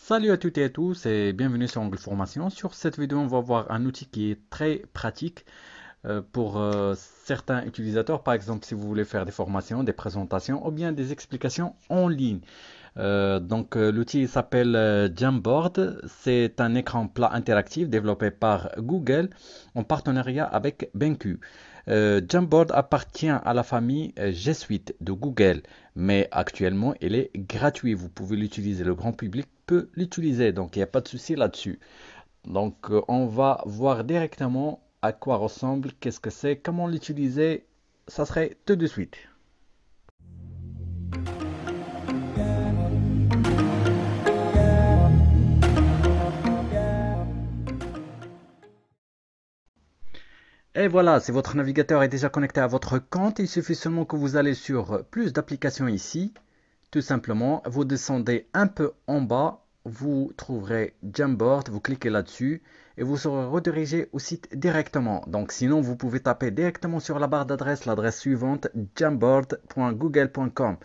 Salut à toutes et à tous et bienvenue sur Angle Formation. Sur cette vidéo, on va voir un outil qui est très pratique euh, pour euh, certains utilisateurs, par exemple si vous voulez faire des formations, des présentations ou bien des explications en ligne. Euh, donc l'outil s'appelle Jamboard, c'est un écran plat interactif développé par Google en partenariat avec BenQ. Jamboard appartient à la famille G Suite de Google, mais actuellement il est gratuit. Vous pouvez l'utiliser le grand public peut l'utiliser. Donc il n'y a pas de souci là-dessus. Donc euh, on va voir directement à quoi ressemble, qu'est-ce que c'est, comment l'utiliser. Ça serait tout de suite. Et voilà, si votre navigateur est déjà connecté à votre compte, il suffit seulement que vous allez sur plus d'applications ici tout simplement, vous descendez un peu en bas, vous trouverez Jamboard, vous cliquez là-dessus et vous serez redirigé au site directement. Donc sinon, vous pouvez taper directement sur la barre d'adresse l'adresse suivante jamboard.google.com.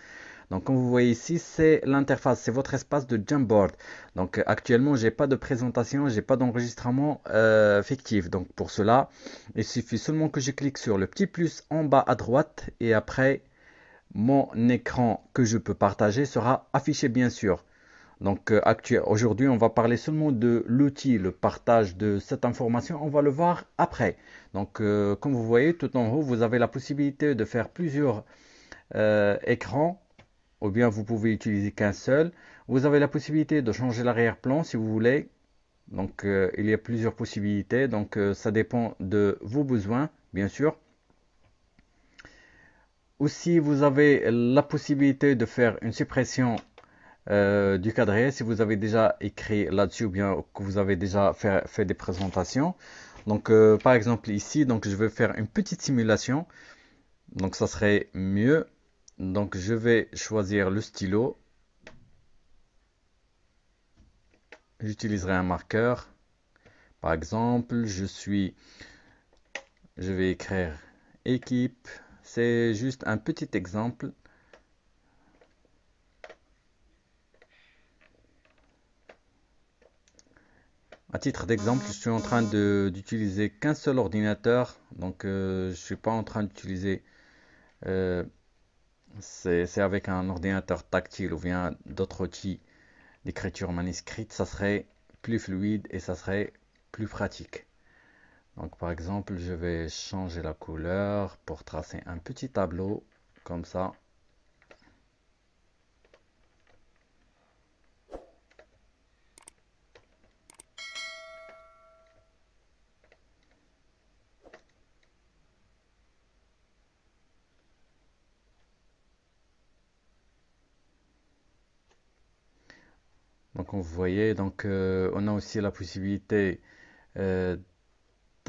Donc comme vous voyez ici, c'est l'interface, c'est votre espace de Jamboard. Donc actuellement, j'ai pas de présentation, j'ai pas d'enregistrement euh, fictif. Donc pour cela, il suffit seulement que je clique sur le petit plus en bas à droite et après mon écran que je peux partager sera affiché bien sûr. Donc euh, aujourd'hui, on va parler seulement de l'outil, le partage de cette information. On va le voir après. Donc euh, comme vous voyez, tout en haut, vous avez la possibilité de faire plusieurs euh, écrans ou bien vous pouvez utiliser qu'un seul. Vous avez la possibilité de changer l'arrière-plan si vous voulez. Donc il y a plusieurs possibilités. Donc ça dépend de vos besoins, bien sûr si vous avez la possibilité de faire une suppression euh, du cadré. si vous avez déjà écrit là-dessus ou bien que vous avez déjà fait, des présentations. Donc, euh, par exemple, ici, donc je vais faire une petite simulation. Donc, ça serait mieux. Donc, je vais choisir le stylo. J'utiliserai un marqueur. Par exemple, je suis... Je vais écrire équipe c'est juste un petit exemple. À titre d'exemple, je suis en train d'utiliser qu'un seul ordinateur, donc euh, je ne suis pas en train d'utiliser, euh, c'est avec un ordinateur tactile ou bien d'autres outils d'écriture manuscrite, ça serait plus fluide et ça serait plus pratique. Donc par exemple, je vais changer la couleur pour tracer un petit tableau comme ça. Donc vous voyez, donc euh, on a aussi la possibilité euh,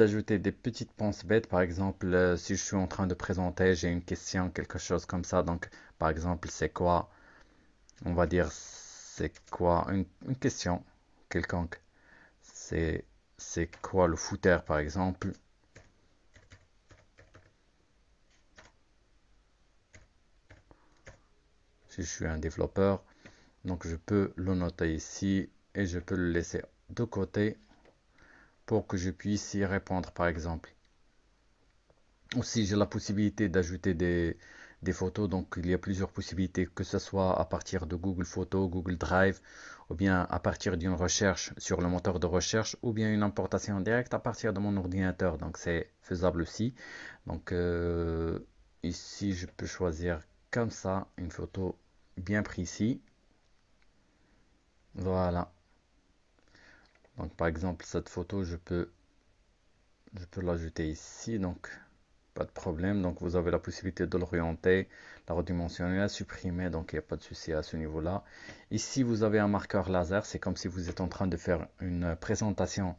d'ajouter des petites penses bêtes. Par exemple, euh, si je suis en train de présenter, j'ai une question, quelque chose comme ça. Donc, par exemple, c'est quoi On va dire, c'est quoi une, une, question quelconque. C'est c'est quoi le footer, par exemple Si je suis un développeur, donc je peux le noter ici et je peux le laisser de côté que je puisse y répondre par exemple. Aussi j'ai la possibilité d'ajouter des, photos. Donc il y a plusieurs possibilités, que ce soit à partir de Google Photos, Google Drive, ou bien à partir d'une recherche sur le moteur de recherche, ou bien une importation directe à partir de mon ordinateur. Donc c'est faisable aussi. Donc euh, ici je peux choisir comme ça une photo bien précise. Voilà donc par exemple cette photo je peux je peux l'ajouter ici donc pas de problème donc vous avez la possibilité de l'orienter la redimensionner la supprimer donc il n'y a pas de souci à ce niveau là ici vous avez un marqueur laser c'est comme si vous êtes en train de faire une présentation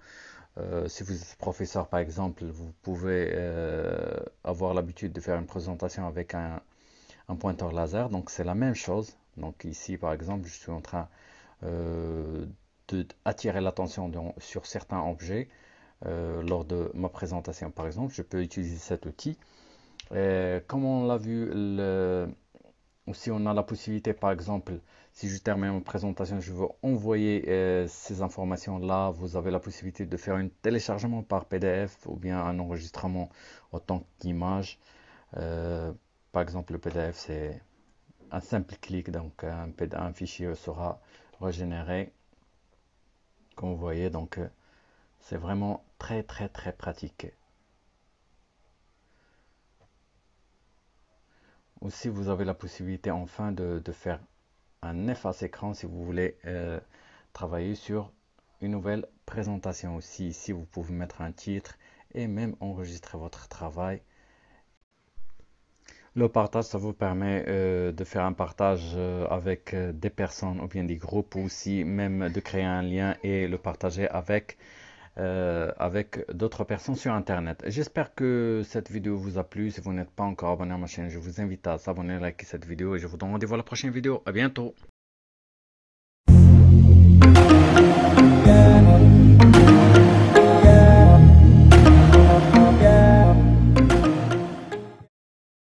euh, si vous êtes professeur par exemple vous pouvez euh, avoir l'habitude de faire une présentation avec un, pointeur laser donc c'est la même chose donc ici par exemple je suis en train de euh, d'attirer l'attention sur certains objets euh, lors de ma présentation par exemple je peux utiliser cet outil comme on l'a vu le, si on a la possibilité par exemple si je termine ma présentation je veux envoyer euh, ces informations là vous avez la possibilité de faire un téléchargement par pdf ou bien un enregistrement en tant qu'image euh, par exemple le pdf c'est un simple clic donc un, un fichier sera régénéré vous voyez. Donc, euh, c'est vraiment très, très, très pratique. Aussi, vous avez la possibilité enfin de, faire un efface écran si vous voulez euh, travailler sur une nouvelle présentation aussi. Ici, vous pouvez mettre un titre et même enregistrer votre travail le partage, ça vous permet euh, de faire un partage euh, avec euh, des personnes ou bien des groupes ou aussi même de créer un lien et le partager avec, d'autres personnes sur Internet. J'espère que cette vidéo vous a plu. Si vous n'êtes pas encore abonné à ma chaîne, je vous invite à s'abonner, liker cette vidéo et je vous donne rendez-vous à la prochaine vidéo. A bientôt.